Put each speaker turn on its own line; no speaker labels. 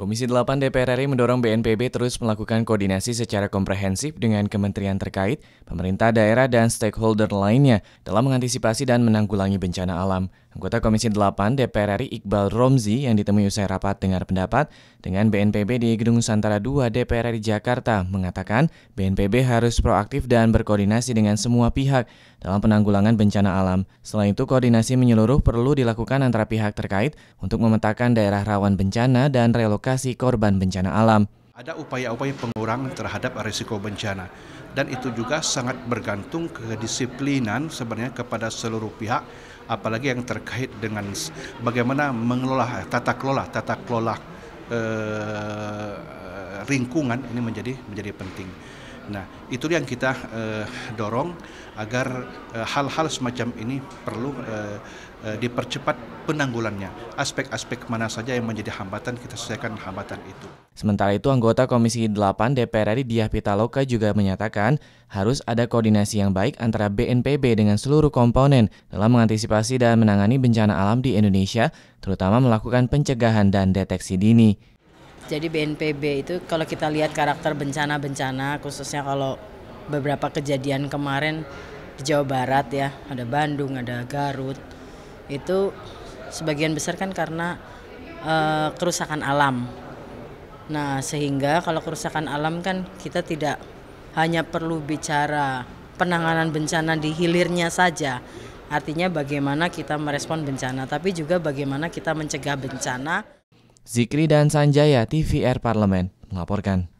Komisi 8 DPR RI mendorong BNPB terus melakukan koordinasi secara komprehensif dengan kementerian terkait, pemerintah daerah, dan stakeholder lainnya dalam mengantisipasi dan menanggulangi bencana alam. Anggota Komisi 8 DPR RI Iqbal Romzi yang ditemui usai rapat dengar pendapat dengan BNPB di Gedung Nusantara 2 DPR RI Jakarta mengatakan BNPB harus proaktif dan berkoordinasi dengan semua pihak dalam penanggulangan bencana alam. Selain itu, koordinasi menyeluruh perlu dilakukan antara pihak terkait untuk memetakan daerah rawan bencana dan relokasi korban bencana alam.
Ada upaya-upaya pengurangan terhadap risiko bencana dan itu juga sangat bergantung kedisiplinan sebenarnya kepada seluruh pihak apalagi yang terkait dengan bagaimana mengelola tata kelola tata kelola eh, eh lingkungan ini menjadi menjadi penting. Nah, itu yang kita uh, dorong agar eh, hal-hal uh, semacam ini perlu uh, dipercepat penanggulannya. Aspek-aspek mana saja yang menjadi hambatan, kita selesaikan hambatan itu.
Sementara itu, anggota Komisi 8 DPR RI Diah Pitaloka juga menyatakan harus ada koordinasi yang baik antara BNPB dengan seluruh komponen dalam mengantisipasi dan menangani bencana alam di Indonesia, terutama melakukan pencegahan dan deteksi dini.
Jadi BNPB itu kalau kita lihat karakter bencana-bencana khususnya kalau beberapa kejadian kemarin di Jawa Barat ya, ada Bandung, ada Garut. Itu sebagian besar kan karena e, kerusakan alam. Nah, sehingga kalau kerusakan alam kan kita tidak hanya perlu bicara penanganan bencana di hilirnya saja. Artinya bagaimana kita merespon bencana, tapi juga bagaimana kita mencegah bencana.
Zikri dan Sanjaya TVR Parlemen melaporkan.